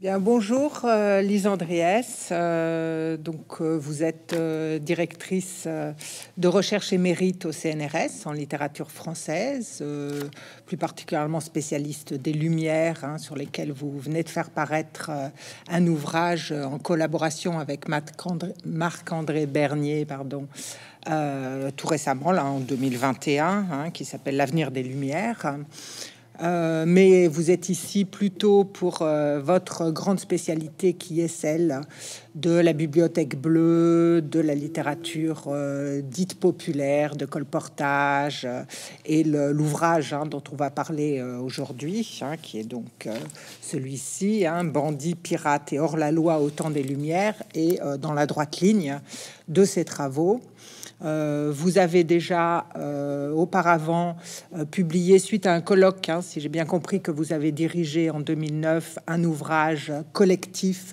Bien, bonjour, euh, Lise Andriès. Euh, donc, euh, vous êtes directrice de recherche émérite au CNRS en littérature française, plus particulièrement spécialiste des Lumières, hein, sur lesquelles vous venez de faire paraître un ouvrage en collaboration avec Marc-André Bernier, pardon, tout récemment, là en 2021, hein, qui s'appelle L'avenir des Lumières. Euh, mais vous êtes ici plutôt pour euh, votre grande spécialité qui est celle de la bibliothèque bleue, de la littérature euh, dite populaire, de colportage et l'ouvrage hein, dont on va parler aujourd'hui, hein, qui est donc celui-ci, hein, Bandit, pirate et hors la loi au temps des Lumières, et dans la droite ligne de ses travaux. Euh, vous avez déjà euh, auparavant euh, publié, suite à un colloque, hein, si j'ai bien compris, que vous avez dirigé en 2009, un ouvrage collectif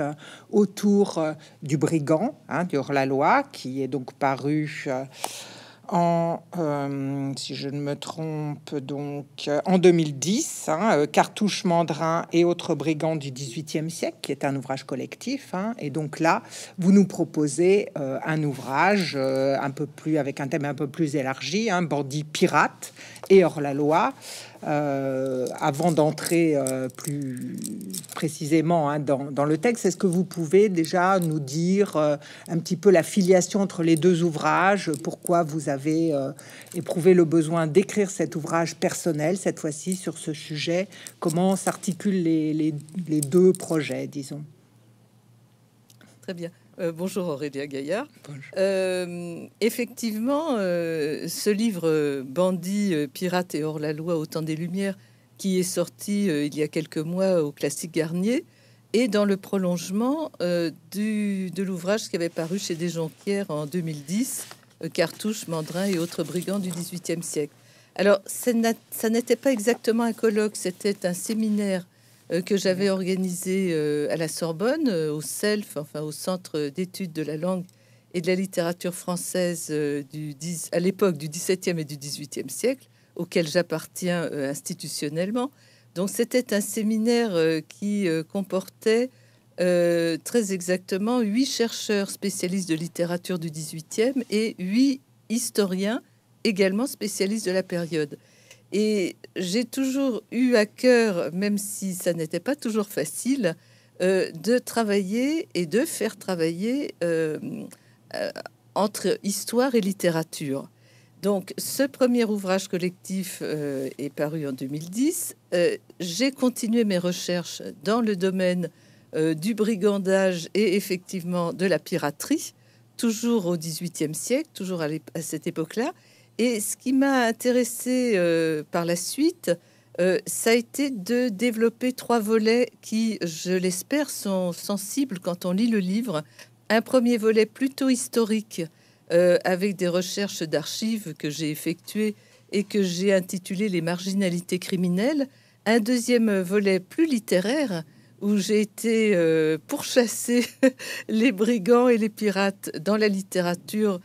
autour du brigand, hein, du hors-la-loi, qui est donc paru en, euh, si je ne me trompe, donc euh, en 2010, hein, euh, Cartouche Mandrin et autres brigands du XVIIIe siècle, qui est un ouvrage collectif. Hein. et donc là, vous nous proposez un ouvrage un peu plus avec un thème un peu plus élargi, un hein, bandit pirate, et hors la loi. Euh, avant d'entrer euh, plus précisément hein, dans, le texte, est-ce que vous pouvez déjà nous dire euh, un petit peu la filiation entre les deux ouvrages Pourquoi vous avez éprouvé le besoin d'écrire cet ouvrage personnel, cette fois-ci, sur ce sujet Comment s'articulent les deux projets, disons Très bien. Euh, bonjour Aurélie Gaillard. Euh, effectivement, euh, ce livre Bandit, pirate et hors-la-loi au temps des Lumières, qui est sorti il y a quelques mois au Classique Garnier, est dans le prolongement de l'ouvrage qui avait paru chez Desjonquières en 2010, Cartouche, Mandrin et autres brigands du XVIIIe siècle. Alors, ça n'était pas exactement un colloque, c'était un séminaire euh, que j'avais organisé euh, à la Sorbonne, euh, au CELF, enfin au Centre d'études de la langue et de la littérature française à l'époque du XVIIe et du XVIIIe siècle, auquel j'appartiens institutionnellement. Donc c'était un séminaire qui comportait très exactement huit chercheurs spécialistes de littérature du XVIIIe et huit historiens également spécialistes de la période. Et j'ai toujours eu à cœur, même si ça n'était pas toujours facile, euh, de travailler et de faire travailler euh, euh, entre histoire et littérature. Donc ce premier ouvrage collectif est paru en 2010. j'ai continué mes recherches dans le domaine du brigandage et effectivement de la piraterie, toujours au XVIIIe siècle, toujours à cette époque-là. Et ce qui m'a intéressé euh, par la suite, euh, ça a été de développer trois volets qui, je l'espère, sont sensibles quand on lit le livre. Un premier volet plutôt historique, euh, avec des recherches d'archives que j'ai effectuées et que j'ai intitulé Les marginalités criminelles. Un deuxième volet plus littéraire, où j'ai été pourchasser les brigands et les pirates dans la littérature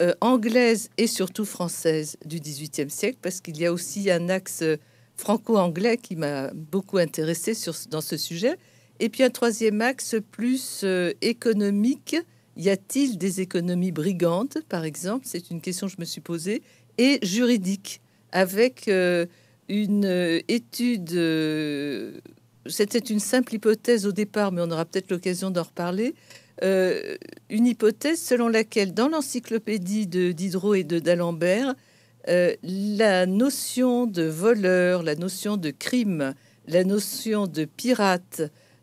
euh, anglaise et surtout française du XVIIIe siècle, parce qu'il y a aussi un axe euh, franco-anglais qui m'a beaucoup intéressé dans ce sujet. Et puis un troisième axe plus euh, économique. Y a-t-il des économies brigantes, par exemple C'est une question que je me suis posée. Et juridique, avec une étude. C'était une simple hypothèse au départ, mais on aura peut-être l'occasion d'en reparler euh, une hypothèse selon laquelle dans l'encyclopédie de Diderot et de d'Alembert, euh, la notion de voleur, la notion de crime, la notion de pirate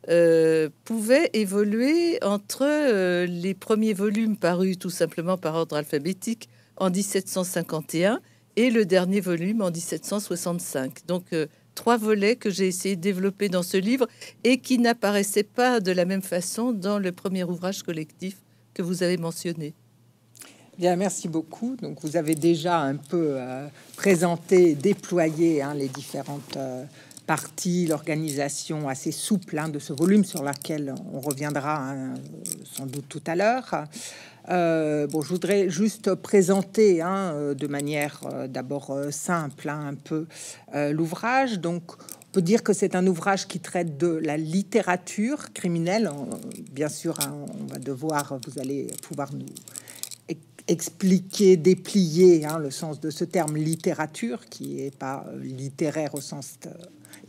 euh, pouvait évoluer entre les premiers volumes parus tout simplement par ordre alphabétique en 1751 et le dernier volume en 1765. Donc trois volets que j'ai essayé de développer dans ce livre et qui n'apparaissaient pas de la même façon dans le premier ouvrage collectif que vous avez mentionné. Bien, merci beaucoup. Donc, vous avez déjà un peu euh, présenté, déployé hein, les différentes euh, parties, l'organisation assez souple hein, de ce volume sur laquelle on reviendra hein, sans doute tout à l'heure. Euh, bon, je voudrais juste présenter hein, euh, de manière euh, d'abord simple hein, un peu l'ouvrage. Donc, on peut dire que c'est un ouvrage qui traite de la littérature criminelle. Bien sûr, hein, on va devoir, vous allez pouvoir nous expliquer, déplier le sens de ce terme littérature, qui n'est pas littéraire au sens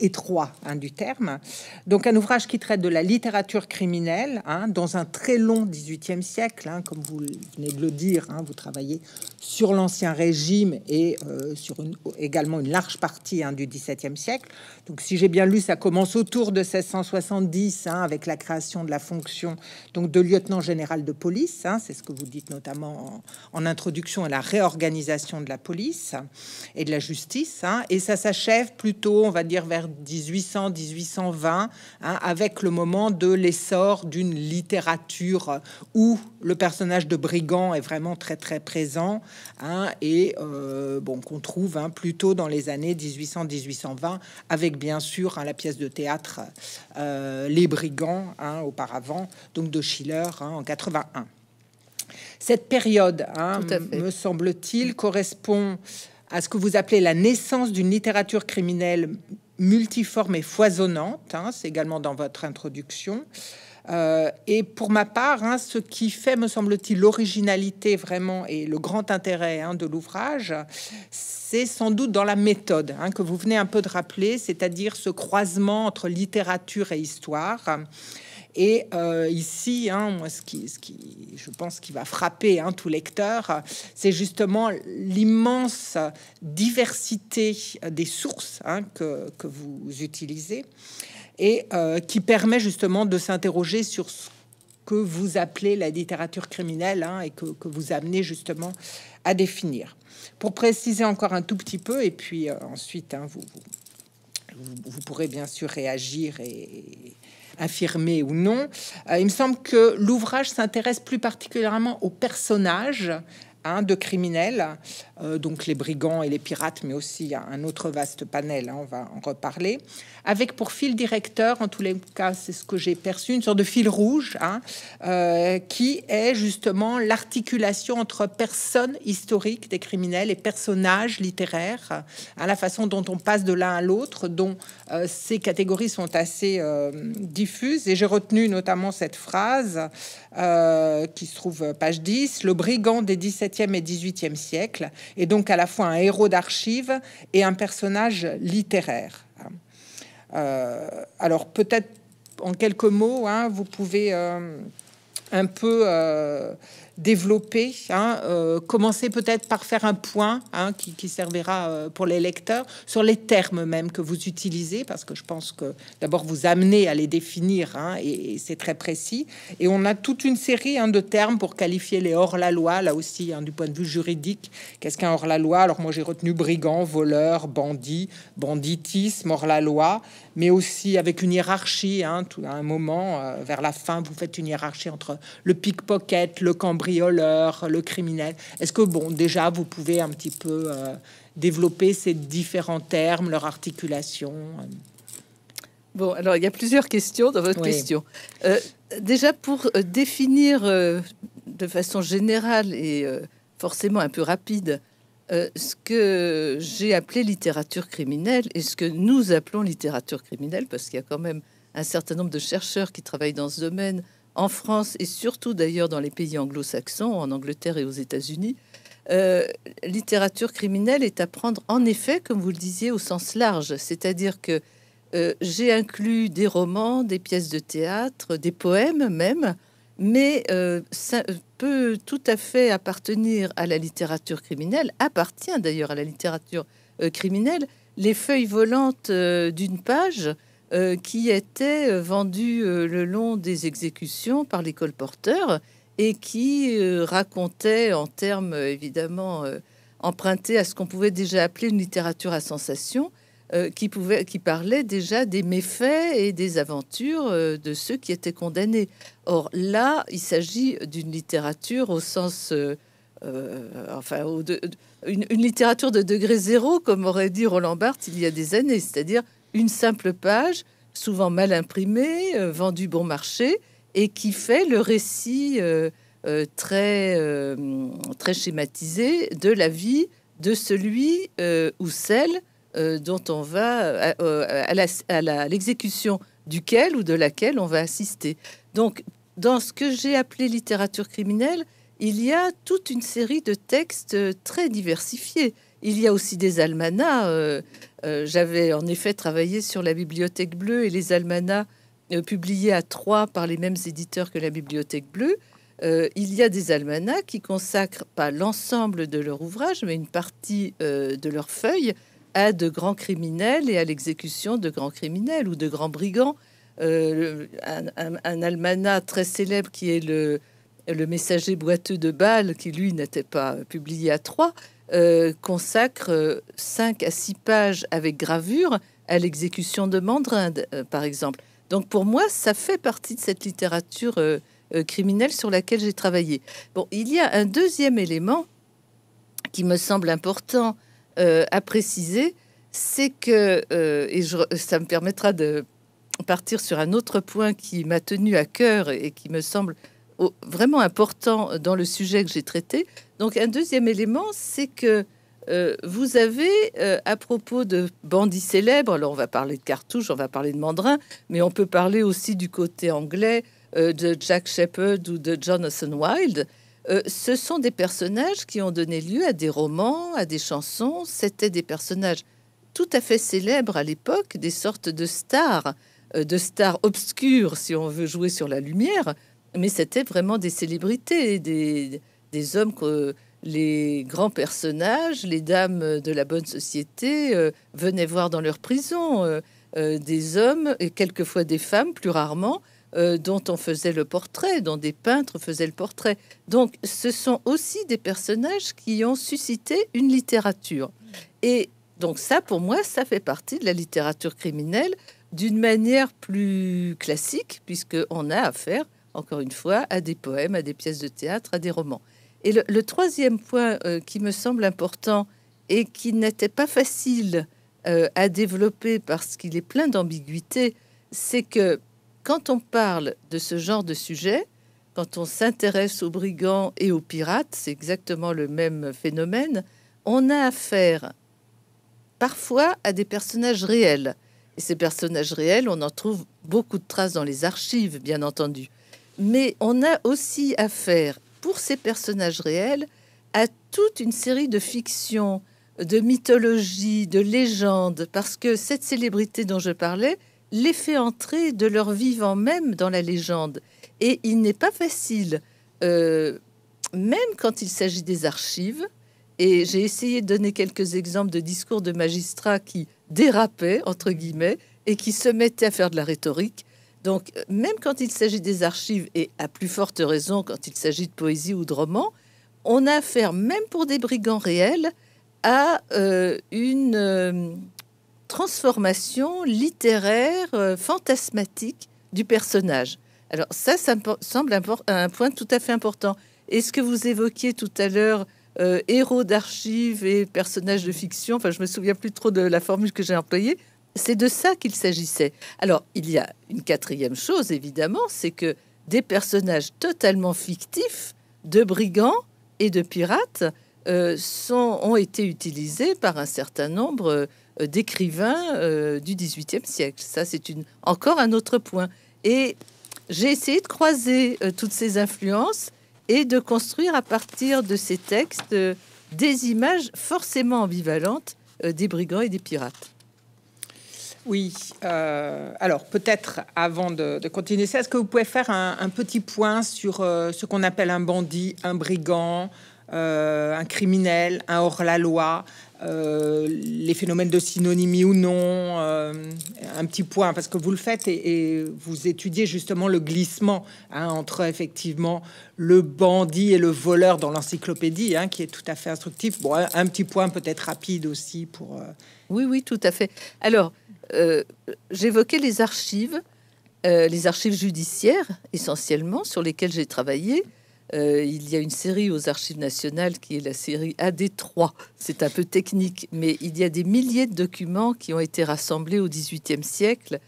étroit hein, du terme. Donc un ouvrage qui traite de la littérature criminelle hein, dans un très long 18e siècle, hein, comme vous venez de le dire, vous travaillez sur l'ancien régime et euh, sur une, également une large partie du 17e siècle. Donc si j'ai bien lu, ça commence autour de 1670 avec la création de la fonction donc de lieutenant général de police, c'est ce que vous dites notamment en, en, introduction à la réorganisation de la police et de la justice, et ça s'achève plutôt, on va dire, vers vers 1800-1820, hein, avec le moment de l'essor d'une littérature où le personnage de brigand est vraiment très très présent hein, et euh, bon qu'on trouve hein, plutôt dans les années 1800-1820, avec bien sûr la pièce de théâtre euh, Les brigands auparavant, donc de Schiller en 81. Cette période, me semble-t-il, correspond à ce que vous appelez la naissance d'une littérature criminelle multiforme et foisonnante. Hein, c'est également dans votre introduction. Euh, et pour ma part, hein, ce qui fait, me semble-t-il, l'originalité vraiment et le grand intérêt hein, de l'ouvrage, c'est sans doute dans la méthode que vous venez un peu de rappeler, c'est-à-dire ce croisement entre littérature et histoire. Et euh, ici, hein, moi, ce qui, ce qui, je pense, qui va frapper hein, tout lecteur, c'est justement l'immense diversité des sources hein, que, vous utilisez et euh, qui permet justement de s'interroger sur ce que vous appelez la littérature criminelle et que, vous amenez justement à définir. Pour préciser encore un tout petit peu, et puis euh, ensuite, vous, vous, vous, pourrez bien sûr réagir et, affirmé ou non. Euh, il me semble que l'ouvrage s'intéresse plus particulièrement aux personnages de criminels, euh, donc les brigands et les pirates, mais aussi un autre vaste panel, hein, on va en reparler, avec pour fil directeur, en tous les cas c'est ce que j'ai perçu, une sorte de fil rouge, hein, euh, qui est justement l'articulation entre personnes historiques des criminels et personnages littéraires, à la façon dont on passe de l'un à l'autre, dont euh, ces catégories sont assez diffuses, et j'ai retenu notamment cette phrase qui se trouve page 10, le brigand des 17 et 18e siècle, et donc à la fois un héros d'archives et un personnage littéraire. Euh, alors peut-être en quelques mots, hein, vous pouvez euh, un peu euh, développer, hein, euh, commencer peut-être par faire un point hein, qui, servira euh, pour les lecteurs sur les termes même que vous utilisez, parce que je pense que d'abord vous amenez à les définir hein, et, c'est très précis. Et on a toute une série hein, de termes pour qualifier les hors-la-loi, là aussi du point de vue juridique. Qu'est-ce qu'un hors-la-loi Alors moi j'ai retenu brigand, voleur, bandit, banditisme, hors-la-loi, mais aussi avec une hiérarchie. tout, à un moment, euh, vers la fin, vous faites une hiérarchie entre le pickpocket, le cambri le criminel. Est-ce que, bon, déjà, vous pouvez un petit peu euh, développer ces différents termes, leur articulation euh? Bon, alors il y a plusieurs questions dans votre question. Euh, déjà, pour définir de façon générale et forcément un peu rapide ce que j'ai appelé littérature criminelle et ce que nous appelons littérature criminelle, parce qu'il y a quand même un certain nombre de chercheurs qui travaillent dans ce domaine, en France et surtout d'ailleurs dans les pays anglo-saxons, en Angleterre et aux États-Unis, euh, littérature criminelle est à prendre en effet, comme vous le disiez, au sens large. C'est-à-dire que euh, j'ai inclus des romans, des pièces de théâtre, des poèmes même, mais euh, ça peut tout à fait appartenir à la littérature criminelle, appartient d'ailleurs à la littérature criminelle, les feuilles volantes d'une page euh, qui était vendu euh, le long des exécutions par les colporteurs et qui euh, racontait en termes évidemment empruntés à ce qu'on pouvait déjà appeler une littérature à sensation, qui, parlait déjà des méfaits et des aventures de ceux qui étaient condamnés. Or là, il s'agit d'une littérature au sens enfin, une, littérature de degré zéro, comme aurait dit Roland Barthes il y a des années, c'est-à-dire une simple page, souvent mal imprimée, euh, vendue bon marché, et qui fait le récit euh, euh, très, très schématisé de la vie de celui ou celle dont on va à, l'exécution duquel ou de laquelle on va assister. Donc, dans ce que j'ai appelé littérature criminelle, il y a toute une série de textes très diversifiés. Il y a aussi des almanachs. Euh, euh, j'avais en effet travaillé sur la Bibliothèque bleue et les almanachs euh, publiés à Troyes par les mêmes éditeurs que la Bibliothèque bleue. il y a des almanachs qui consacrent pas l'ensemble de leur ouvrage, mais une partie de leur feuille à de grands criminels et à l'exécution de grands criminels ou de grands brigands. un, almanach très célèbre qui est le, le messager boiteux de Bâle, qui lui n'était pas publié à Troyes, euh, consacre 5 euh, à 6 pages avec gravure à l'exécution de Mandrin, euh, par exemple. Donc pour moi, ça fait partie de cette littérature criminelle sur laquelle j'ai travaillé. Bon, il y a un deuxième élément qui me semble important à préciser, c'est que, et ça me permettra de partir sur un autre point qui m'a tenu à cœur et qui me semble vraiment important dans le sujet que j'ai traité. Donc un deuxième élément, c'est que euh, vous avez, euh, à propos de bandits célèbres, alors on va parler de cartouches, on va parler de mandrins, mais on peut parler aussi du côté anglais euh, de Jack Sheppard ou de Jonathan Wilde. ce sont des personnages qui ont donné lieu à des romans, à des chansons. C'était des personnages tout à fait célèbres à l'époque, des sortes de stars, de stars obscures si on veut jouer sur la lumière, mais c'était vraiment des célébrités, des, hommes que les grands personnages, les dames de la bonne société euh, venaient voir dans leur prison euh, euh, des hommes et quelquefois des femmes, plus rarement, dont on faisait le portrait, dont des peintres faisaient le portrait. Donc ce sont aussi des personnages qui ont suscité une littérature. Et donc ça, pour moi, ça fait partie de la littérature criminelle d'une manière plus classique, puisqu'on a affaire encore une fois, à des poèmes, à des pièces de théâtre, à des romans. Et le, troisième point euh, qui me semble important et qui n'était pas facile euh, à développer parce qu'il est plein d'ambiguïté, c'est que quand on parle de ce genre de sujet, quand on s'intéresse aux brigands et aux pirates, c'est exactement le même phénomène, on a affaire parfois à des personnages réels. Et ces personnages réels, on en trouve beaucoup de traces dans les archives, bien entendu. Mais on a aussi affaire, pour ces personnages réels, à toute une série de fictions, de mythologies, de légendes, parce que cette célébrité dont je parlais les fait entrer de leur vivant même dans la légende. Et il n'est pas facile, euh, même quand il s'agit des archives, et j'ai essayé de donner quelques exemples de discours de magistrats qui dérapaient, entre guillemets, et qui se mettaient à faire de la rhétorique. Donc, même quand il s'agit des archives, et à plus forte raison quand il s'agit de poésie ou de roman, on a affaire, même pour des brigands réels, à euh, une euh, transformation littéraire euh, fantasmatique du personnage. Alors ça, ça me semble un point tout à fait important. Est-ce que vous évoquiez tout à l'heure héros d'archives et personnages de fiction Enfin, je me souviens plus trop de la formule que j'ai employée, c'est de ça qu'il s'agissait. Alors, il y a une quatrième chose, évidemment, c'est que des personnages totalement fictifs de brigands et de pirates euh, ont été utilisés par un certain nombre euh, d'écrivains euh, du XVIIIe siècle. Ça, c'est encore un autre point. Et j'ai essayé de croiser toutes ces influences et de construire à partir de ces textes des images forcément ambivalentes des brigands et des pirates. Oui, euh, alors peut-être avant de, continuer ça, est-ce que vous pouvez faire un, petit point sur euh, ce qu'on appelle un bandit, un brigand, euh, un criminel, un hors-la-loi, les phénomènes de synonymie ou non, un petit point, parce que vous le faites et, vous étudiez justement le glissement hein, entre effectivement le bandit et le voleur dans l'encyclopédie, hein, qui est tout à fait instructif. Bon, un, un petit point peut-être rapide aussi pour... Oui, oui, tout à fait. Alors... Euh, j'évoquais les archives, euh, les archives judiciaires essentiellement, sur lesquelles j'ai travaillé. Euh, il y a une série aux archives nationales qui est la série AD3. C'est un peu technique, mais il y a des milliers de documents qui ont été rassemblés au XVIIIe siècle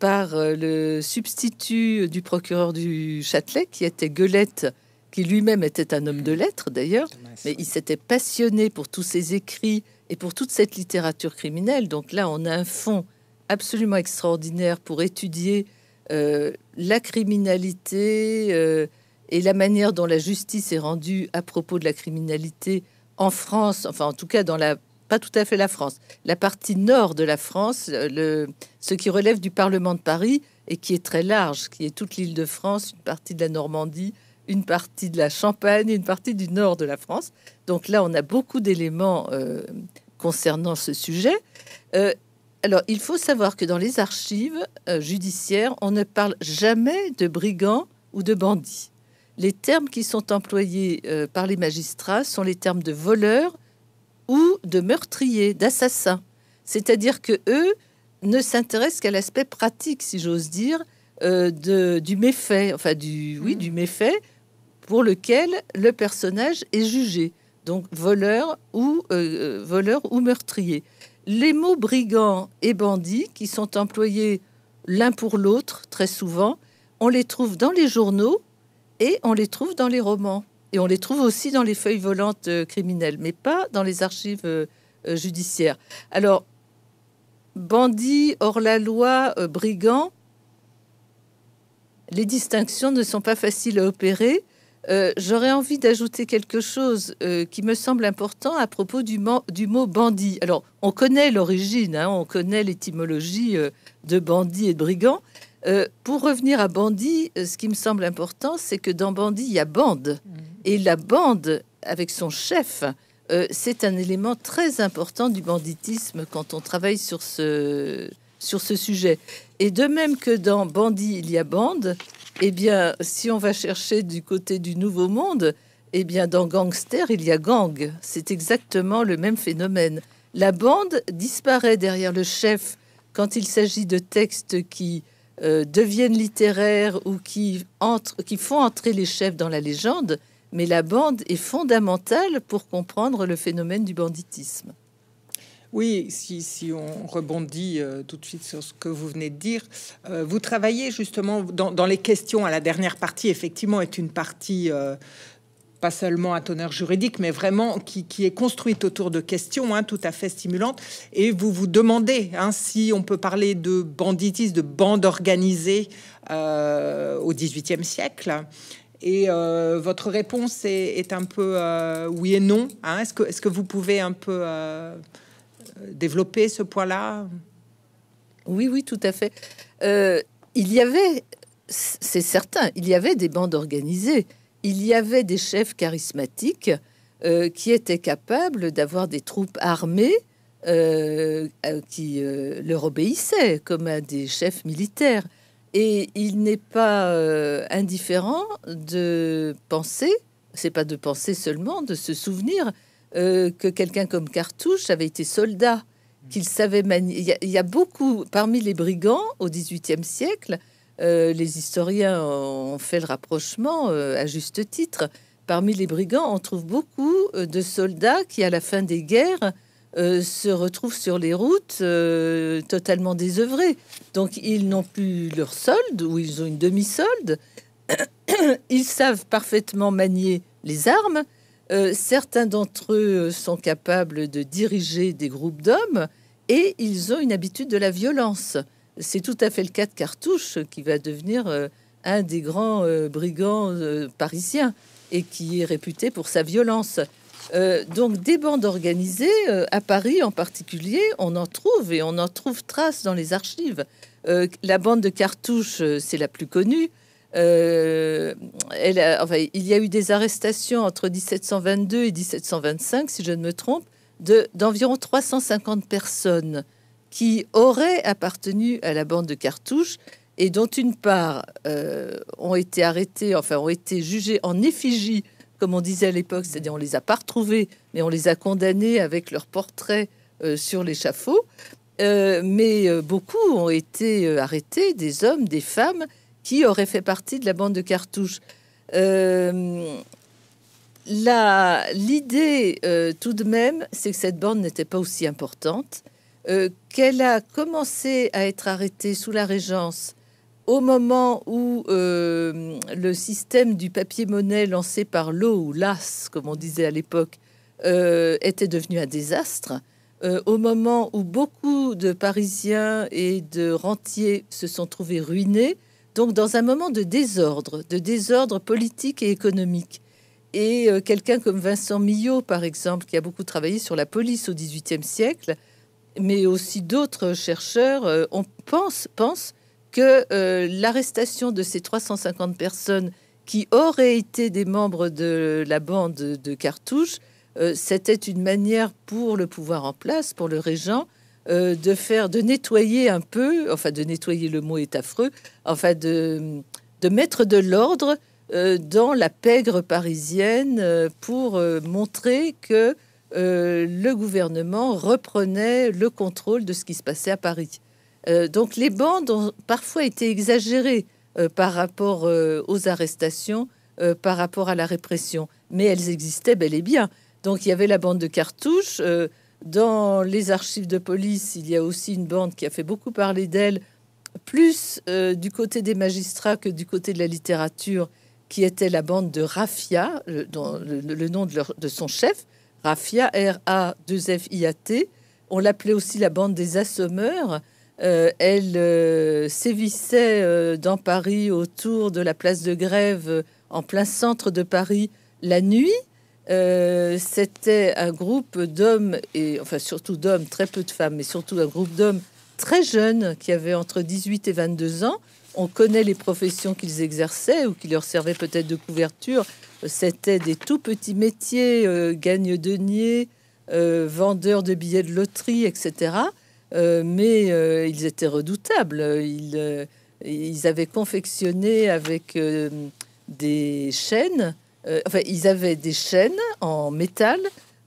par le substitut du procureur du Châtelet, qui était Guelette, qui lui-même était un homme de lettres d'ailleurs, mais il s'était passionné pour tous ses écrits et pour toute cette littérature criminelle. Donc là, on a un fonds absolument extraordinaire pour étudier euh, la criminalité euh, et la manière dont la justice est rendue à propos de la criminalité en France, enfin en tout cas dans la pas tout à fait la France, la partie nord de la France, ce qui relève du Parlement de Paris et qui est très large, qui est toute l'île de France, une partie de la Normandie, une partie de la Champagne, une partie du nord de la France. Donc là, on a beaucoup d'éléments euh, concernant ce sujet. Euh, alors, il faut savoir que dans les archives euh, judiciaires, on ne parle jamais de brigands ou de bandits. Les termes qui sont employés par les magistrats sont les termes de voleurs ou de meurtriers, d'assassins. C'est-à-dire que eux ne s'intéressent qu'à l'aspect pratique, si j'ose dire, du méfait, enfin du, oui, mm. du méfait, pour lequel le personnage est jugé, donc voleur ou, euh, euh, voleur ou meurtrier. Les mots brigand et bandit, qui sont employés l'un pour l'autre très souvent, on les trouve dans les journaux et on les trouve dans les romans. Et on les trouve aussi dans les feuilles volantes euh, criminelles, mais pas dans les archives judiciaires. Alors, bandit, hors-la-loi, brigand, les distinctions ne sont pas faciles à opérer. Euh, j'aurais envie d'ajouter quelque chose euh, qui me semble important à propos du, du mot bandit. Alors, on connaît l'origine, hein, on connaît l'étymologie euh, de bandit et de brigand. pour revenir à bandit, ce qui me semble important, c'est que dans bandit, il y a bande. Mm. Et la bande, avec son chef, c'est un élément très important du banditisme quand on travaille sur ce, sur ce sujet. Et de même que dans Bandit, il y a bande, eh bien, si on va chercher du côté du Nouveau Monde, eh bien, dans Gangster, il y a gang. C'est exactement le même phénomène. La bande disparaît derrière le chef quand il s'agit de textes qui euh, deviennent littéraires ou qui font entrer les chefs dans la légende, mais la bande est fondamentale pour comprendre le phénomène du banditisme. Oui, si, on rebondit euh, tout de suite sur ce que vous venez de dire, euh, vous travaillez justement dans, les questions à la dernière partie, effectivement, est une partie euh, pas seulement à teneur juridique, mais vraiment qui, est construite autour de questions hein, tout à fait stimulantes. Et vous vous demandez hein, si on peut parler de banditisme, de bande organisée au XVIIIe siècle. Et votre réponse est, un peu oui et non. Hein. Est-ce que, vous pouvez un peu développer ce poids-là Oui, oui, tout à fait. Euh, il y avait, c'est certain, il y avait des bandes organisées, il y avait des chefs charismatiques euh, qui étaient capables d'avoir des troupes armées euh, qui leur obéissaient comme à des chefs militaires. Et il n'est pas indifférent de penser, c'est pas de penser seulement, de se souvenir euh, que quelqu'un comme Cartouche avait été soldat, qu'il savait manier. Il y, a, beaucoup, parmi les brigands au XVIIIe siècle, euh, les historiens ont fait le rapprochement euh, à juste titre. Parmi les brigands, on trouve beaucoup de soldats qui, à la fin des guerres, se retrouvent sur les routes totalement désœuvrés. Donc ils n'ont plus leur solde ou ils ont une demi-solde. ils savent parfaitement manier les armes, euh, certains d'entre eux euh, sont capables de diriger des groupes d'hommes et ils ont une habitude de la violence. C'est tout à fait le cas de Cartouche qui va devenir euh, un des grands brigands parisiens et qui est réputé pour sa violence. donc des bandes organisées, à Paris en particulier, on en trouve et on en trouve trace dans les archives. la bande de Cartouche, c'est la plus connue. Euh, il y a eu des arrestations entre 1722 et 1725, si je ne me trompe, d'environ 350 personnes qui auraient appartenu à la bande de cartouches et dont une part euh, ont été arrêtées, enfin ont été jugées en effigie, comme on disait à l'époque, c'est-à-dire on les a pas retrouvées, mais on les a condamnées avec leur portrait euh, sur l'échafaud. mais beaucoup ont été arrêtés, des hommes, des femmes, qui aurait fait partie de la bande de cartouches. Euh, l'idée, euh, tout de même, c'est que cette bande n'était pas aussi importante, euh, qu'elle a commencé à être arrêtée sous la Régence au moment où le système du papier-monnaie lancé par l'eau ou l'AS, comme on disait à l'époque, était devenu un désastre. au moment où beaucoup de Parisiens et de rentiers se sont trouvés ruinés, donc dans un moment de désordre, de désordre politique et économique, et euh, quelqu'un comme Vincent Millot, par exemple, qui a beaucoup travaillé sur la police au XVIIIe siècle, mais aussi d'autres chercheurs, euh, on pense, que euh, l'arrestation de ces 350 personnes qui auraient été des membres de la bande de cartouches, c'était une manière pour le pouvoir en place, pour le régent, euh, de faire, de nettoyer un peu, enfin de nettoyer le mot est affreux, enfin de, mettre de l'ordre euh, dans la pègre parisienne euh, pour montrer que le gouvernement reprenait le contrôle de ce qui se passait à Paris. donc les bandes ont parfois été exagérées par rapport aux arrestations, par rapport à la répression, mais elles existaient bel et bien. Donc il y avait la bande de cartouches. Dans les archives de police, il y a aussi une bande qui a fait beaucoup parler d'elle, plus euh, du côté des magistrats que du côté de la littérature, qui était la bande de Rafia, le, le, nom de, son chef, Rafia, R-A-2-F-I-A-T. On l'appelait aussi la bande des assommeurs. Euh, elle euh, sévissait dans Paris autour de la place de grève, en plein centre de Paris, la nuit. Euh, c'était un groupe d'hommes, et enfin surtout d'hommes, très peu de femmes, mais surtout un groupe d'hommes très jeunes qui avaient entre 18 et 22 ans. On connaît les professions qu'ils exerçaient ou qui leur servaient peut-être de couverture. C'était des tout petits métiers, euh, gagne-deniers, vendeur vendeurs de billets de loterie, etc. Euh, mais ils étaient redoutables. ils avaient confectionné avec des chaînes euh, ils avaient des chaînes en métal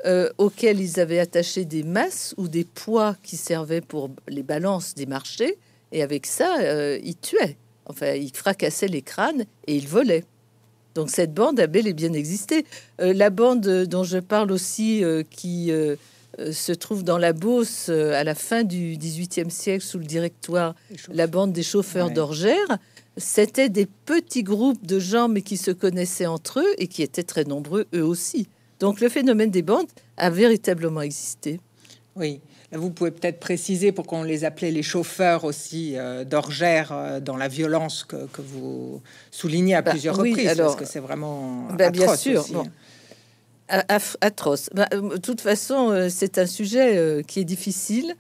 euh, auxquelles ils avaient attaché des masses ou des poids qui servaient pour les balances des marchés. Et avec ça, euh, ils tuaient. Enfin, ils fracassaient les crânes et ils volaient. Donc cette bande a bel et bien existé. la bande dont je parle aussi, qui se trouve dans la Beauce à la fin du XVIIIe siècle sous le directoire, la bande des chauffeurs d'orgères, c'était des petits groupes de gens, mais qui se connaissaient entre eux et qui étaient très nombreux eux aussi. Donc le phénomène des bandes a véritablement existé. Oui. vous pouvez peut-être préciser pour qu'on les appelait les chauffeurs aussi euh, d'orgères euh, dans la violence que, vous soulignez à bah plusieurs reprises, parce que c'est vraiment bah, atroce bien sûr. Hein. Atroce. Bah, euh, de toute façon, c'est un sujet qui est difficile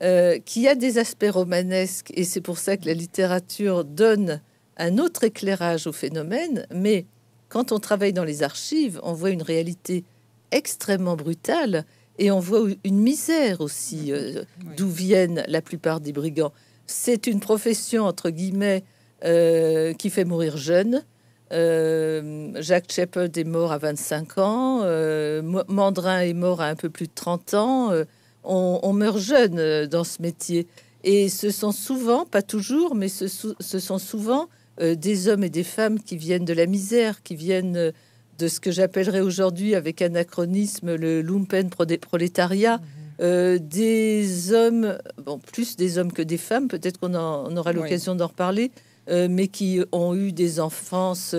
euh, qui a des aspects romanesques, et c'est pour ça que la littérature donne un autre éclairage au phénomène, mais quand on travaille dans les archives, on voit une réalité extrêmement brutale et on voit une misère aussi euh, d'où viennent la plupart des brigands. C'est une profession, entre guillemets, euh, qui fait mourir jeune. Jacques Shepard est mort à 25 ans, Mandrin est mort à un peu plus de 30 ans on, meurt jeune euh, dans ce métier. Et ce sont souvent, pas toujours, mais ce, sont souvent euh, des hommes et des femmes qui viennent de la misère, qui viennent euh, de ce que j'appellerais aujourd'hui avec anachronisme le lumpen prolétariat. Mhm. des hommes, plus des hommes que des femmes, peut-être qu'on aura l'occasion d'en reparler, mais qui ont eu des enfances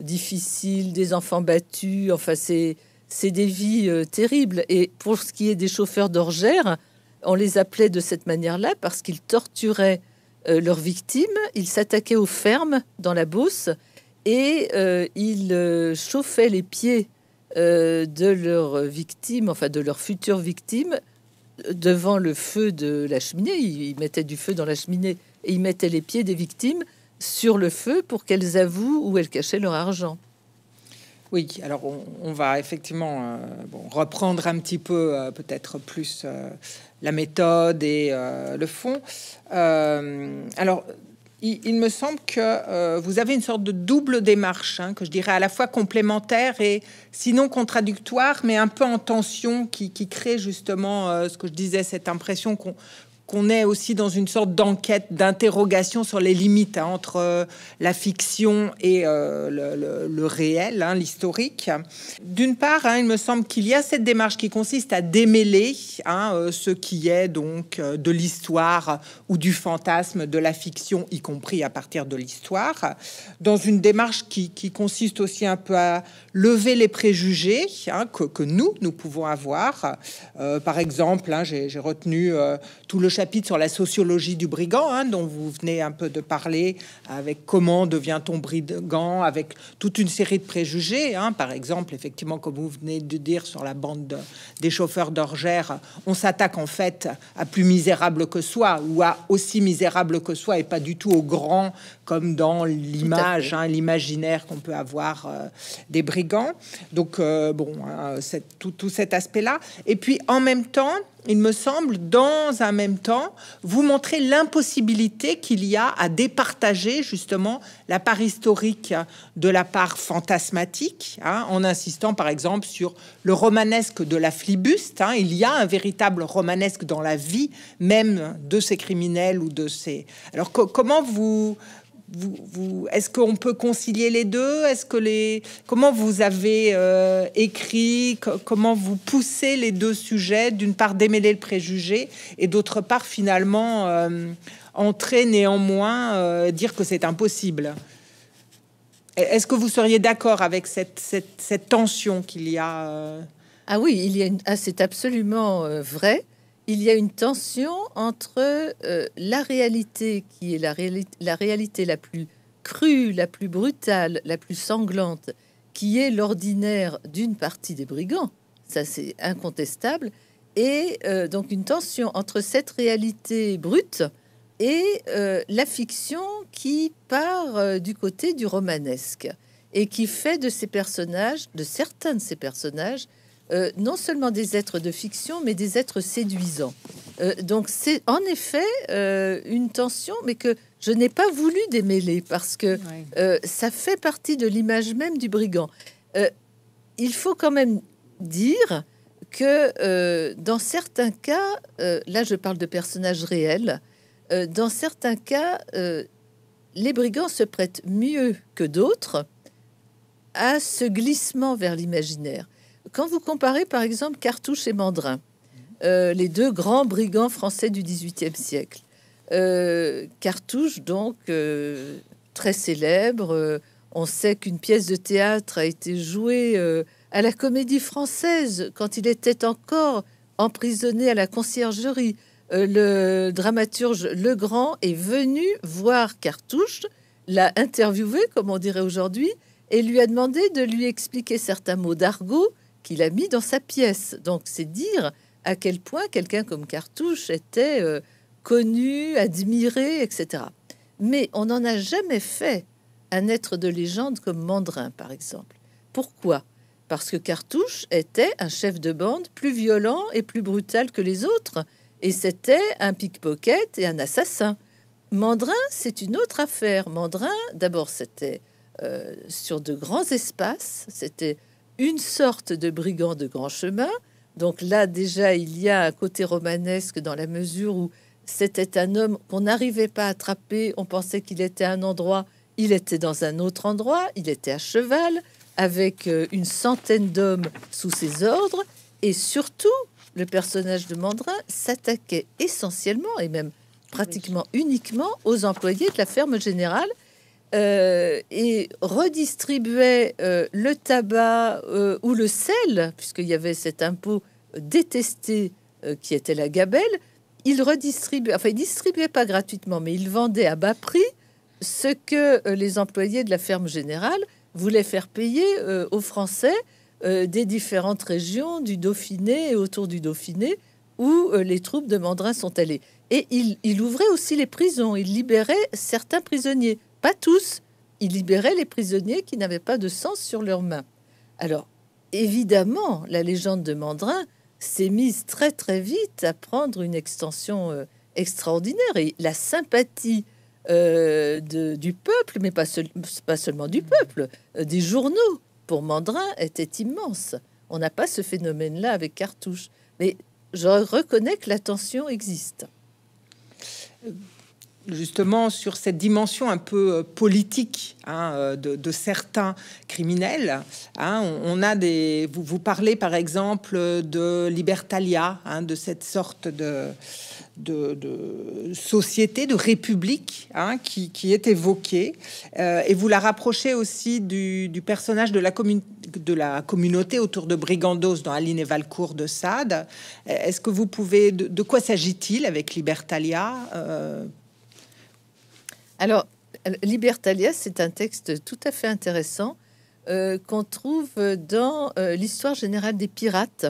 difficiles, des enfants battus. Enfin, c'est c'est des vies euh, terribles. Et pour ce qui est des chauffeurs d'orgères, on les appelait de cette manière-là parce qu'ils torturaient euh, leurs victimes, ils s'attaquaient aux fermes dans la Beauce et euh, ils chauffaient les pieds de leurs victimes, enfin de leurs futures victimes, devant le feu de la cheminée. Ils mettaient du feu dans la cheminée et ils mettaient les pieds des victimes sur le feu pour qu'elles avouent où elles cachaient leur argent. Oui, alors on, va effectivement euh, reprendre un petit peu euh, peut-être plus euh, la méthode et le fond. alors il, me semble que vous avez une sorte de double démarche, hein, que je dirais à la fois complémentaire et sinon contradictoire, mais un peu en tension, qui, crée justement ce que je disais, cette impression qu'on qu'on est aussi dans une sorte d'enquête, d'interrogation sur les limites hein, entre euh, la fiction et euh, le, réel, hein, l'historique. D'une part, hein, il me semble qu'il y a cette démarche qui consiste à démêler euh, ce qui est donc de l'histoire ou du fantasme de la fiction, y compris à partir de l'histoire, dans une démarche qui, consiste aussi un peu à lever les préjugés que, que, nous, nous pouvons avoir. par exemple, j'ai retenu tout le chapitre sur la sociologie du brigand, hein, dont vous venez un peu de parler, avec comment devient-on brigand, avec toute une série de préjugés. Hein. par exemple, effectivement, comme vous venez de dire sur la bande des chauffeurs d'orgères, on s'attaque en fait à plus misérable que soi, ou à aussi misérable que soi, et pas du tout au grand, comme dans l'image, hein, l'imaginaire qu'on peut avoir euh, des brigands. Donc, euh, bon, euh, tout cet aspect-là. Et puis, en même temps, il me semble, dans un même temps, vous montrer l'impossibilité qu'il y a à départager justement la part historique de la part fantasmatique, hein, en insistant par exemple sur le romanesque de la flibuste. Hein. il y a un véritable romanesque dans la vie même de ces criminels ou de ces... Alors comment vous est-ce qu'on peut concilier les deux comment vous avez euh, écrit Comment vous poussez les deux sujets D'une part démêler le préjugé et d'autre part finalement euh, entrer néanmoins euh, dire que c'est impossible. Est-ce que vous seriez d'accord avec cette, tension qu'il y a Ah oui, il y a ah, c'est absolument vrai il y a une tension entre euh, la réalité qui est la, réalité la plus crue, la plus brutale, la plus sanglante, qui est l'ordinaire d'une partie des brigands, ça c'est incontestable, et euh, donc une tension entre cette réalité brute et euh, la fiction qui part du côté du romanesque et qui fait de ces personnages, de certains de ces personnages, euh, non seulement des êtres de fiction, mais des êtres séduisants. Euh, donc c'est en effet euh, une tension, mais que je n'ai pas voulu démêler parce que ça fait partie de l'image même du brigand. il faut quand même dire que dans certains cas, là je parle de personnages réels, dans certains cas, les brigands se prêtent mieux que d'autres à ce glissement vers l'imaginaire quand vous comparez par exemple Cartouche et Mandrin, euh, les deux grands brigands français du XVIIIe siècle, euh, Cartouche donc euh, très célèbre, on sait qu'une pièce de théâtre a été jouée à la Comédie Française quand il était encore emprisonné à la conciergerie. le dramaturge Legrand est venu voir Cartouche, l'a interviewé, comme on dirait aujourd'hui, et lui a demandé de lui expliquer certains mots d'argot qu'il a mis dans sa pièce. Donc c'est dire à quel point quelqu'un comme Cartouche était euh, connu, admiré, etc. Mais on n'en a jamais fait un être de légende comme Mandrin, par exemple. Pourquoi Parce que Cartouche était un chef de bande plus violent et plus brutal que les autres, et c'était un pickpocket et un assassin. Mandrin, c'est une autre affaire. Mandrin, d'abord, c'était euh, sur de grands espaces, c'était une sorte de brigand de grand chemin. Donc là, déjà, il y a un côté romanesque dans la mesure où c'était un homme qu'on n'arrivait pas à attraper. On pensait qu'il était à un endroit, il était dans un autre endroit, il était à cheval, avec euh, une centaine d'hommes sous ses ordres. Et surtout, le personnage de Mandrin s'attaquait essentiellement et même pratiquement uniquement aux employés de la ferme générale euh, et redistribuait euh, le tabac euh, ou le sel, puisqu'il y avait cet impôt détesté qui était la gabelle, il redistribuait, enfin il distribuait pas gratuitement, mais il vendait à bas prix ce que les employés de la ferme générale voulaient faire payer aux Français des différentes régions du Dauphiné et autour du Dauphiné où les troupes de Mandrin sont allées. Et il ouvrait aussi les prisons, il libérait certains prisonniers pas tous, il libérait les prisonniers qui n'avaient pas de sang sur leurs mains. Alors, évidemment, la légende de Mandrin s'est mise très très vite à prendre une extension euh, extraordinaire et la sympathie euh, du peuple, mais pas, seulement du peuple, euh, des journaux pour Mandrin était immense. On n'a pas ce phénomène-là avec Cartouche, mais je reconnais que la tension existe justement sur cette dimension un peu euh, politique hein, euh, de, certains criminels. Hein. on, a des, vous, parlez par exemple de Libertalia, hein, de cette sorte de, de, société, de république qui, est évoquée, euh, et vous la rapprochez aussi du, personnage de la, communauté autour de Brigandos dans Aline et Valcourt de Sade. Est-ce que vous pouvez, de, quoi s'agit-il avec Libertalia alors, Libertalia, c'est un texte tout à fait intéressant euh, qu'on trouve dans euh, l'histoire générale des pirates,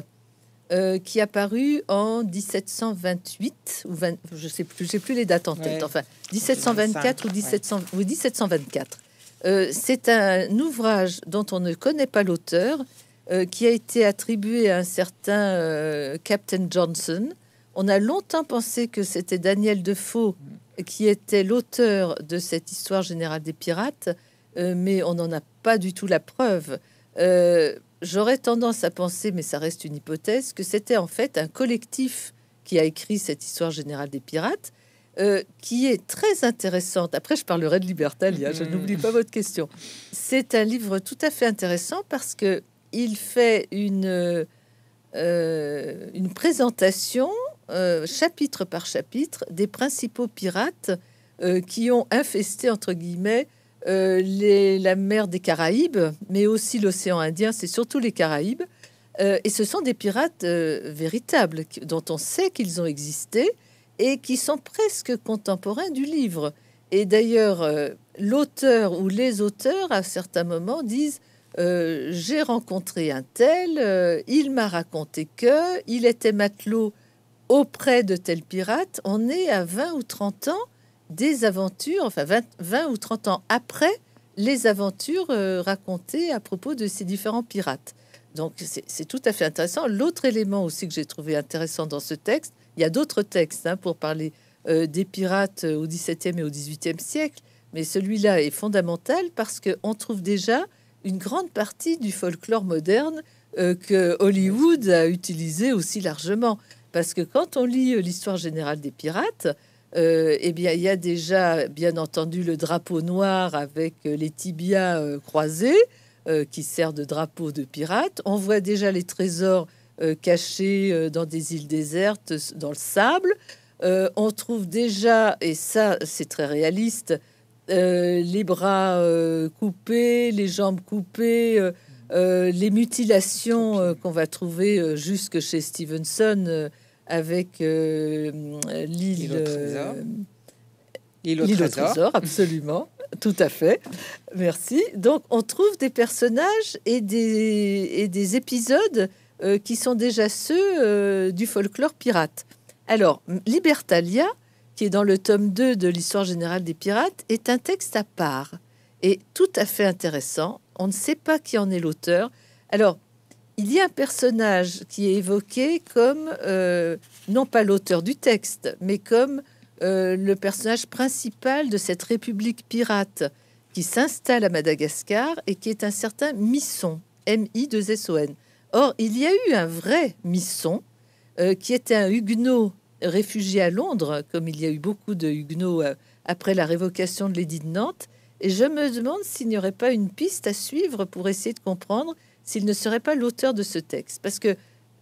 euh, qui a paru en 1728 ou 20, je sais plus, j'ai plus les dates en tête. Enfin, 1724 ou ou 1724. c'est un ouvrage dont on ne connaît pas l'auteur, qui a été attribué à un certain Captain Johnson. On a longtemps pensé que c'était Daniel Defoe qui était l'auteur de cette histoire générale des pirates, euh, mais on n'en a pas du tout la preuve. Euh, j'aurais tendance à penser, mais ça reste une hypothèse, que c'était en fait un collectif qui a écrit cette histoire générale des pirates, euh, qui est très intéressante. Après, je parlerai de Libertalia, je mhm. n'oublie pas votre question. C'est un livre tout à fait intéressant parce que il fait une, une présentation euh, chapitre par chapitre des principaux pirates euh, qui ont infesté, entre guillemets, euh, la mer des Caraïbes, mais aussi l'océan Indien, c'est surtout les Caraïbes. et ce sont des pirates véritables dont on sait qu'ils ont existé et qui sont presque contemporains du livre. Et d'ailleurs, l'auteur ou les auteurs, à certains moments, disent j'ai rencontré un tel, il m'a raconté que, il était matelot auprès de tels pirates, on est à 20 ou 30 ans des aventures, enfin 20, ou 30 ans après les aventures euh, racontées à propos de ces différents pirates. Donc c'est tout à fait intéressant. L'autre élément aussi que j'ai trouvé intéressant dans ce texte, il y a d'autres textes hein, pour parler euh, des pirates euh, au XVIIe et au XVIIIe siècle, mais celui-là est fondamental parce qu'on trouve déjà une grande partie du folklore moderne que Hollywood a utilisé aussi largement. Parce que quand on lit euh, l'histoire générale des pirates, euh, eh bien, il y a déjà, bien entendu, le drapeau noir avec euh, les tibias croisés qui sert de drapeau de pirate. On voit déjà les trésors cachés dans des îles désertes, dans le sable. on trouve déjà, et ça, c'est très réaliste, les bras coupés, les jambes coupées, les mutilations qu'on va trouver jusque chez Stevenson avec euh, l'île au trésor. Euh, absolument. Tout à fait. Merci. Donc, on trouve des personnages et des, épisodes euh, qui sont déjà ceux du folklore pirate. Alors, Libertalia, qui est dans le tome 2 de l'Histoire générale des pirates, est un texte à part et tout à fait intéressant. On ne sait pas qui en est l'auteur. Alors, il y a un personnage qui est évoqué comme, euh, non pas l'auteur du texte, mais comme euh, le personnage principal de cette république pirate qui s'installe à Madagascar et qui est un certain Misson, M-I-2-S-O-N. Or, il y a eu un vrai Misson euh, qui était un huguenot réfugié à Londres, comme il y a eu beaucoup de huguenots après la révocation de l'édit de Nantes. Et je me demande s'il n'y aurait pas une piste à suivre pour essayer de comprendre s'il ne serait pas l'auteur de ce texte. Parce que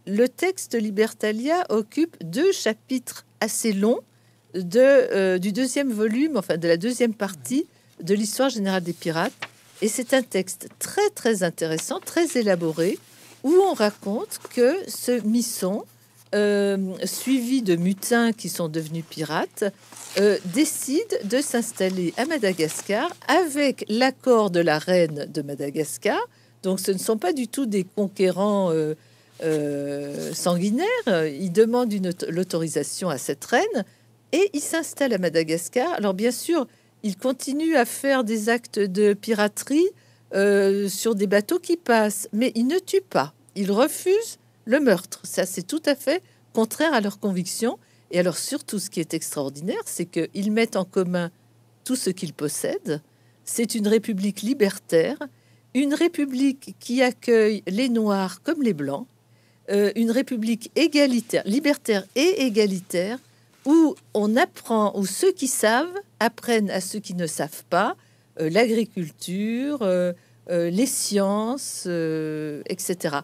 le texte Libertalia occupe deux chapitres assez longs euh, du deuxième volume, enfin de la deuxième partie de l'histoire générale des pirates. Et c'est un texte très très intéressant, très élaboré, où on raconte que ce Misson, euh, suivi de mutins qui sont devenus pirates, euh, décide de s'installer à Madagascar avec l'accord de la reine de Madagascar donc ce ne sont pas du tout des conquérants euh, euh, sanguinaires. Ils demandent l'autorisation à cette reine et ils s'installent à Madagascar. Alors bien sûr, ils continuent à faire des actes de piraterie euh, sur des bateaux qui passent, mais ils ne tuent pas. Ils refusent le meurtre. Ça, c'est tout à fait contraire à leurs convictions. Et alors surtout, ce qui est extraordinaire, c'est qu'ils mettent en commun tout ce qu'ils possèdent. C'est une république libertaire une république qui accueille les Noirs comme les Blancs, euh, une république égalitaire, libertaire et égalitaire, où on apprend, où ceux qui savent apprennent à ceux qui ne savent pas euh, l'agriculture, euh, les sciences, etc.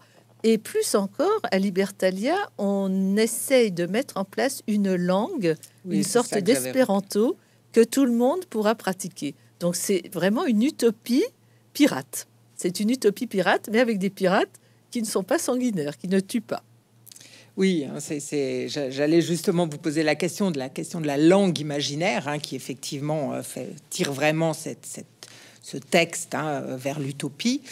Et plus encore, à Libertalia, on essaye de mettre en place une langue, une sorte d'espéranto que tout le monde pourra pratiquer. Donc c'est vraiment une utopie pirate. C'est une utopie pirate, mais avec des pirates qui ne sont pas sanguinaires, qui ne tuent pas. Oui, hein, j'allais justement vous poser la question de la question de la langue imaginaire, hein, qui effectivement euh, tire vraiment ce texte hein, euh, vers l'utopie.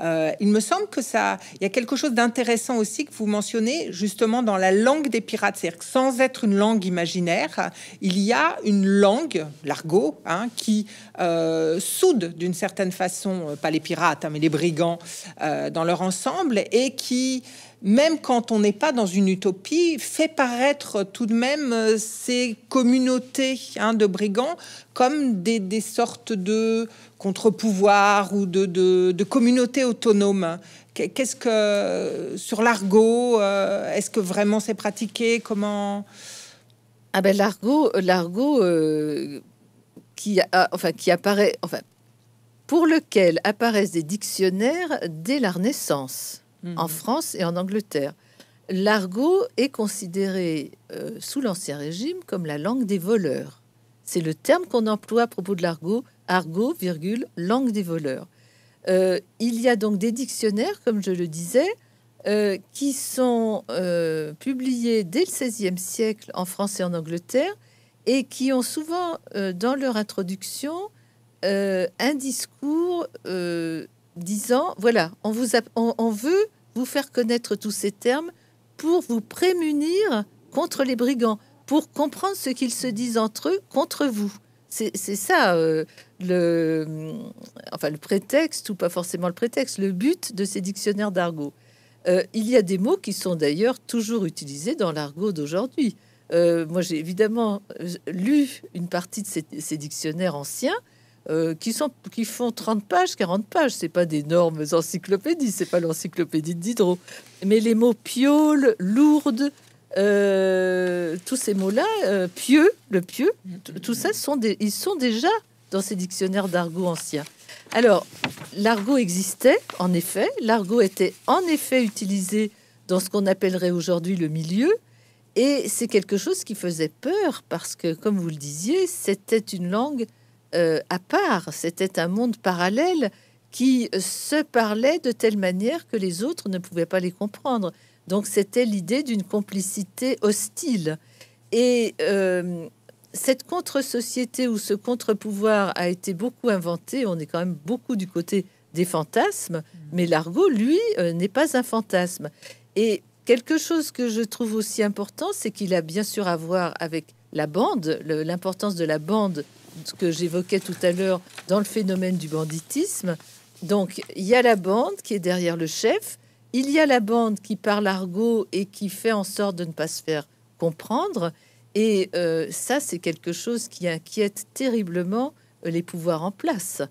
Euh, il me semble que ça, il y a quelque chose d'intéressant aussi que vous mentionnez justement dans la langue des pirates, c'est-à-dire que sans être une langue imaginaire, il y a une langue, l'argot, hein, qui euh, soude d'une certaine façon, euh, pas les pirates, hein, mais les brigands dans leur ensemble, et qui même quand on n'est pas dans une utopie, fait paraître tout de même euh, ces communautés hein, de brigands comme des, sortes de contre-pouvoirs ou de, communautés autonomes. Qu'est-ce que, sur l'argot, euh, est-ce que vraiment c'est pratiqué Comment Ah ben l'argot, l'argot euh, qui, qui apparaît, pour lequel apparaissent des dictionnaires dès la Renaissance Mhm. en France et en Angleterre. L'argot est considéré euh, sous l'Ancien Régime comme la langue des voleurs. C'est le terme qu'on emploie à propos de l'argot, argot, virgule, langue des voleurs. Euh, il y a donc des dictionnaires, comme je le disais, euh, qui sont publiés dès le XVIe siècle en France et en Angleterre et qui ont souvent, dans leur introduction, un discours disant, voilà, on, veut vous faire connaître tous ces termes pour vous prémunir contre les brigands, pour comprendre ce qu'ils se disent entre eux contre vous. C'est ça euh, le, mm, enfin, le prétexte, ou pas forcément le prétexte, le but de ces dictionnaires d'argot. Euh, il y a des mots qui sont d'ailleurs toujours utilisés dans l'argot d'aujourd'hui. Euh, moi, j'ai évidemment lu une partie de ces dictionnaires anciens euh, qui, font 30 pages, 40 pages. Ce n'est pas d'énormes encyclopédies, ce n'est pas l'encyclopédie de Diderot. Mais les mots piole, lourde, euh, tous ces mots-là, euh, pieux, le pieux, tout ça, sont ils sont déjà dans ces dictionnaires d'argot anciens. Alors, l'argot existait, en effet. L'argot était en effet utilisé dans ce qu'on appellerait aujourd'hui le milieu. Et c'est quelque chose qui faisait peur parce que, comme vous le disiez, c'était une langue euh, à part, c'était un monde parallèle qui se parlait de telle manière que les autres ne pouvaient pas les comprendre. Donc c'était l'idée d'une complicité hostile. Et euh, cette contre-société ou ce contre-pouvoir a été beaucoup inventé, on est quand même beaucoup du côté des fantasmes, mmh. mais l'argot, lui, euh, n'est pas un fantasme. Et quelque chose que je trouve aussi important, c'est qu'il a bien sûr à voir avec la bande, l'importance de la bande que j'évoquais tout à l'heure dans le phénomène du banditisme. Donc, il y a la bande qui est derrière le chef, il y a la bande qui parle argot et qui fait en sorte de ne pas se faire comprendre. Et euh, ça, c'est quelque chose qui inquiète terriblement euh, les pouvoirs en place.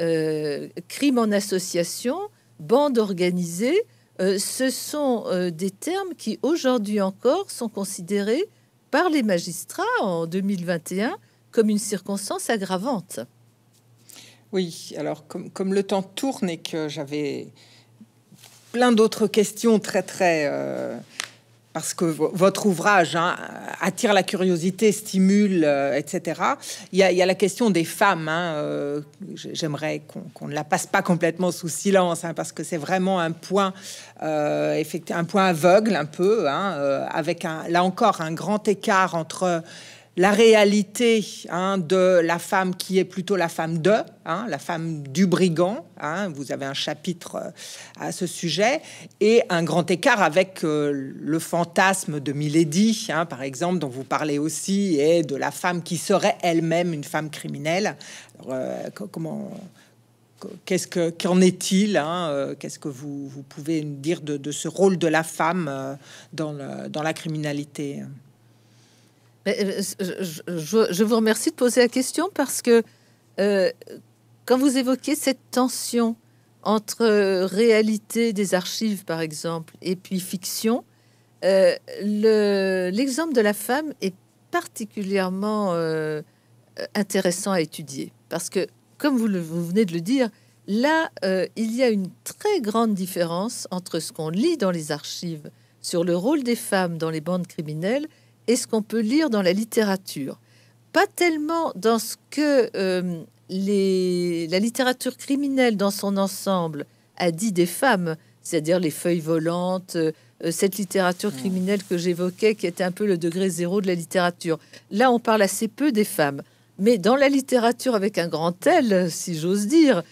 Euh, crime en association, bande organisée, euh, ce sont des termes qui aujourd'hui encore sont considérés par les magistrats en 2021 comme une circonstance aggravante. Oui, alors comme, le temps tourne et que j'avais plein d'autres questions très très... Euh, parce que votre ouvrage hein, attire la curiosité, stimule, euh, etc. Il y, a, la question des femmes. Hein, euh, j'aimerais qu'on ne la passe pas complètement sous silence, hein, parce que c'est vraiment un point, un point aveugle, un peu, avec un, là encore un grand écart entre la réalité hein, de la femme qui est plutôt la femme de, hein, la femme du brigand. Hein, vous avez un chapitre euh, à ce sujet et un grand écart avec euh, le fantasme de Milady, par exemple, dont vous parlez aussi, et de la femme qui serait elle-même une femme criminelle. Euh, qu'est-ce qu'en est-il Qu'est-ce que vous, vous, pouvez dire de, ce rôle de la femme dans la criminalité euh, euh, euh, je, vous remercie de poser la question parce que quand vous évoquez cette tension entre réalité des archives, par exemple, et puis fiction, l'exemple de la femme est particulièrement intéressant à étudier parce que, comme vous, venez de le dire, là, il y a une très grande différence entre ce qu'on lit dans les archives sur le rôle des femmes dans les bandes criminelles et ce qu'on peut lire dans la littérature. Pas tellement dans ce que euh, la littérature criminelle dans son ensemble a dit des femmes, c'est-à-dire les feuilles volantes, euh, euh, cette littérature mm. criminelle que j'évoquais, qui était un peu le degré zéro de la littérature. Là, on parle assez peu des femmes. Mais dans la littérature avec un grand L, si j'ose dire,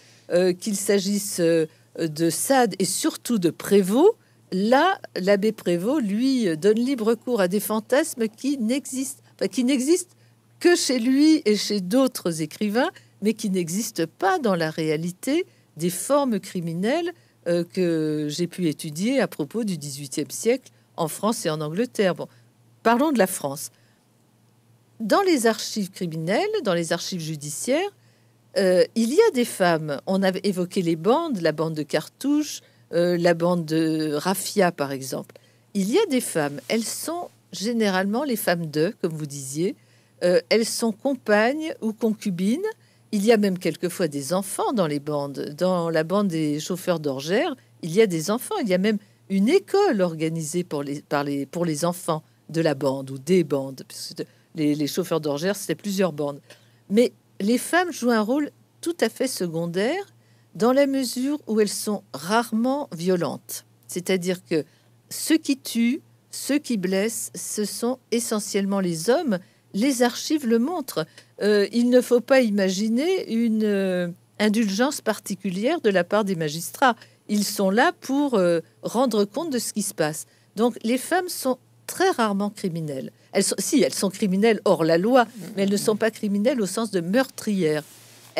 qu'il s'agisse de Sade et surtout de Prévost, Là, l'abbé Prévost, lui, donne libre cours à des fantasmes qui n'existent, qui n'existent que chez lui et chez d'autres écrivains, mais qui n'existent pas dans la réalité des formes criminelles euh, que j'ai pu étudier à propos du XVIIIe siècle en France et en Angleterre. parlons de la France. Dans les archives criminelles, dans les archives judiciaires, euh, il y a des femmes. On avait évoqué les bandes, la bande de cartouches, euh, la bande de Rafia, par exemple, il y a des femmes. Elles sont généralement les femmes d'eux, comme vous disiez. Euh, elles sont compagnes ou concubines. Il y a même quelquefois des enfants dans les bandes. Dans la bande des chauffeurs d'orgères, il y a des enfants. Il y a même une école organisée pour les, pour les enfants de la bande ou des bandes. les, les chauffeurs d'orgères, c'était plusieurs bandes. Mais les femmes jouent un rôle tout à fait secondaire dans la mesure où elles sont rarement violentes. C'est-à-dire que ceux qui tuent, ceux qui blessent, ce sont essentiellement les hommes. Les archives le montrent. Euh, il ne faut pas imaginer une euh, indulgence particulière de la part des magistrats. Ils sont là pour euh, rendre compte de ce qui se passe. Donc les femmes sont très rarement criminelles. Elles si, elles sont criminelles hors la loi, mais elles ne sont pas criminelles au sens de meurtrières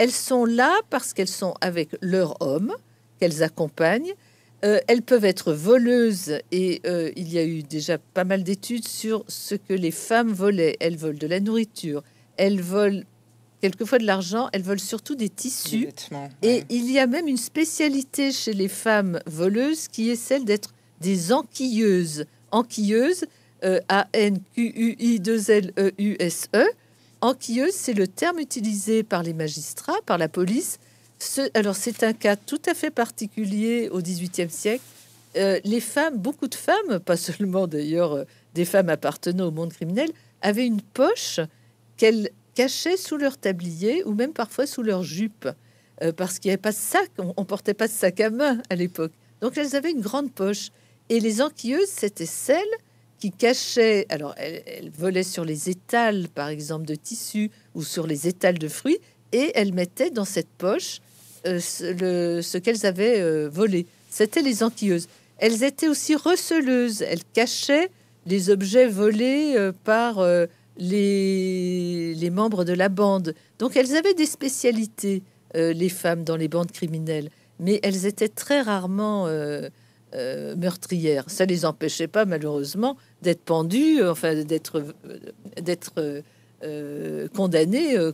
elles sont là parce qu'elles sont avec leur homme, qu'elles accompagnent. Euh, elles peuvent être voleuses et euh, il y a eu déjà pas mal d'études sur ce que les femmes volaient. Elles volent de la nourriture, elles volent quelquefois de l'argent, elles volent surtout des tissus. Et il y a même une spécialité chez les femmes voleuses qui est celle d'être des enquilleuses. Enquilleuses, A-N-Q-U-I-2-L-E-U-S-E. e u s e Anquilleuse, c'est le terme utilisé par les magistrats, par la police. alors c'est un cas tout à fait particulier au XVIIIe siècle. Euh, les femmes, beaucoup de femmes, pas seulement d'ailleurs euh, des femmes appartenant au monde criminel, avaient une poche qu'elles cachaient sous leur tablier ou même parfois sous leur jupe, euh, parce qu'il n'y avait pas de sac, on, ne portait pas de sac à main à l'époque. Donc elles avaient une grande poche. Et les enquilleuses, c'était celles qui cachait, alors elle, volait sur les étals, par exemple, de tissus ou sur les étals de fruits, et elle mettait dans cette poche euh, ce, le, ce qu'elles avaient euh, volé. C'était les antilleuses Elles étaient aussi receleuses, elles cachaient les objets volés euh, par les, les, membres de la bande. Donc elles avaient des spécialités, les femmes, dans les bandes criminelles, mais elles étaient très rarement... meurtrières. Ça les empêchait pas, malheureusement, d'être pendu, enfin d'être d'être euh, euh,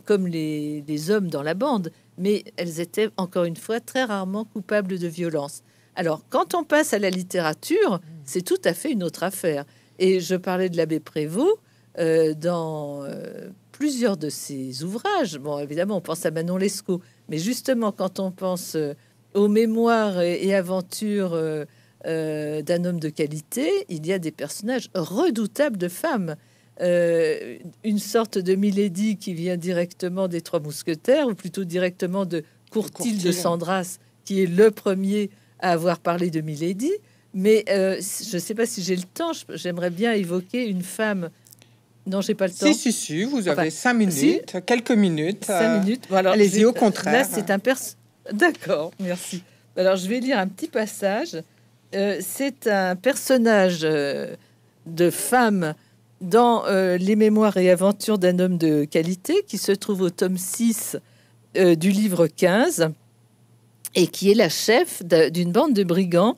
comme les, hommes dans la bande, mais elles étaient encore une fois très rarement coupables de violence. Alors quand on passe à la littérature, c'est tout à fait une autre affaire. Et je parlais de l'abbé Prévost euh, dans plusieurs de ses ouvrages. Bon, évidemment, on pense à Manon Lescaut, mais justement quand on pense aux mémoires et aventures euh, d'un homme de qualité, il y a des personnages redoutables de femmes. Euh, une sorte de Milady qui vient directement des Trois Mousquetaires, ou plutôt directement de Courtil, de Sandras, qui est le premier à avoir parlé de Milady. Mais euh, je ne sais pas si j'ai le temps, j'aimerais bien évoquer une femme. Non, j'ai pas le temps. Si, si, si, vous avez cinq minutes, quelques minutes. Cinq minutes, bon, les y au contraire. Là, c'est un perso... D'accord, merci. Alors, je vais lire un petit passage euh, c'est un personnage euh, de femme dans euh, Les Mémoires et Aventures d'un homme de qualité qui se trouve au tome 6 du livre 15 et qui est la chef d'une bande de brigands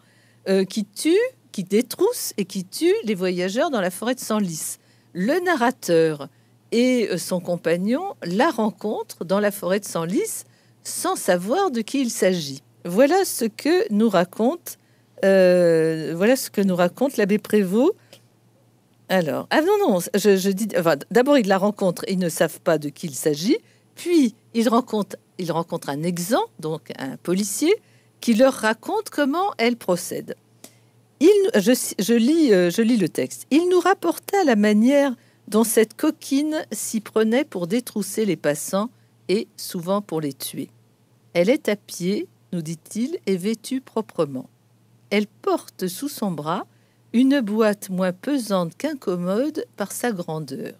qui tue, qui détrousse et qui tue les voyageurs dans la forêt de Senlis. Le narrateur et son compagnon la rencontrent dans la forêt de Senlis sans savoir de qui il s'agit. Voilà ce que nous raconte euh, voilà ce que nous raconte l'abbé Prévost. Alors, ah non, non, je, dis. D'abord, ils la rencontrent ils ne savent pas de qui il s'agit. Puis, ils rencontrent, ils rencontrent un exempt, donc un policier, qui leur raconte comment elle procède. Il, je, je, lis, euh, je lis le texte. Il nous rapporta la manière dont cette coquine s'y prenait pour détrousser les passants et souvent pour les tuer. Elle est à pied, nous dit-il, et vêtue proprement elle porte sous son bras une boîte moins pesante qu'incommode par sa grandeur.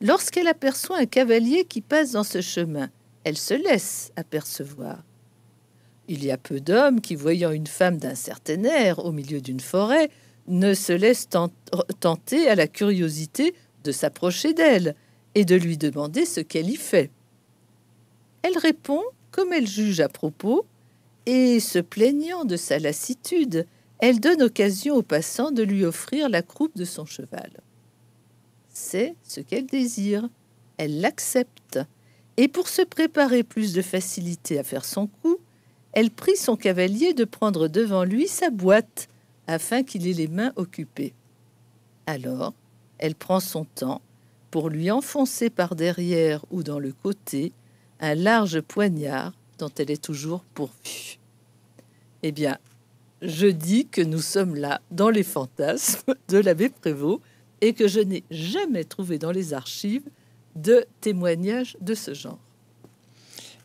Lorsqu'elle aperçoit un cavalier qui passe dans ce chemin, elle se laisse apercevoir. Il y a peu d'hommes qui, voyant une femme d'un certain air au milieu d'une forêt, ne se laissent tenter à la curiosité de s'approcher d'elle et de lui demander ce qu'elle y fait. Elle répond, comme elle juge à propos, et se plaignant de sa lassitude, elle donne occasion au passant de lui offrir la croupe de son cheval. C'est ce qu'elle désire. Elle l'accepte. Et pour se préparer plus de facilité à faire son coup, elle prie son cavalier de prendre devant lui sa boîte, afin qu'il ait les mains occupées. Alors, elle prend son temps pour lui enfoncer par derrière ou dans le côté un large poignard dont elle est toujours pourvue. Eh bien, je dis que nous sommes là dans les fantasmes de l'abbé Prévost et que je n'ai jamais trouvé dans les archives de témoignages de ce genre.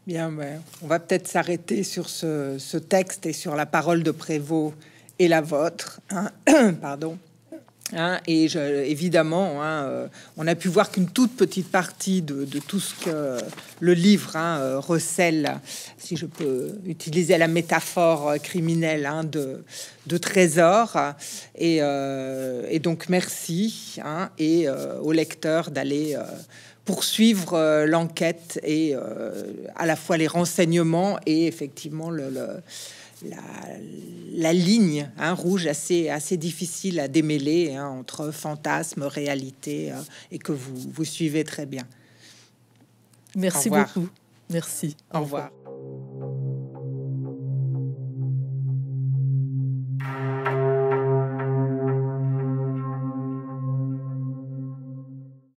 Bien, ben, on va peut-être s'arrêter sur ce, texte et sur la parole de Prévost et la vôtre. Hein. Pardon. Hein, et je, évidemment, hein, euh, on a pu voir qu'une toute petite partie de, tout ce que le livre hein, euh, recèle, si je peux utiliser la métaphore euh, criminelle de, trésor. Et, donc merci et aux au d'aller poursuivre l'enquête et à la fois les renseignements et effectivement le la, la, ligne hein, rouge assez, assez difficile à démêler hein, entre fantasme, réalité, euh, et que vous, vous suivez très bien. Merci beaucoup. Merci. Au revoir.